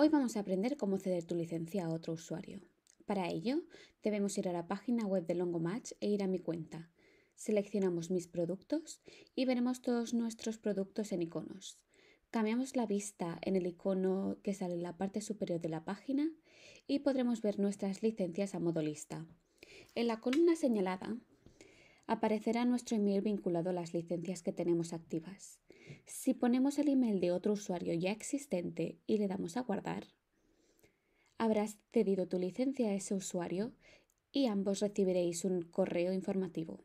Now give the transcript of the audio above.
Hoy vamos a aprender cómo ceder tu licencia a otro usuario. Para ello, debemos ir a la página web de Longomatch e ir a mi cuenta. Seleccionamos mis productos y veremos todos nuestros productos en iconos. Cambiamos la vista en el icono que sale en la parte superior de la página y podremos ver nuestras licencias a modo lista. En la columna señalada aparecerá nuestro email vinculado a las licencias que tenemos activas. Si ponemos el email de otro usuario ya existente y le damos a guardar, habrás cedido tu licencia a ese usuario y ambos recibiréis un correo informativo.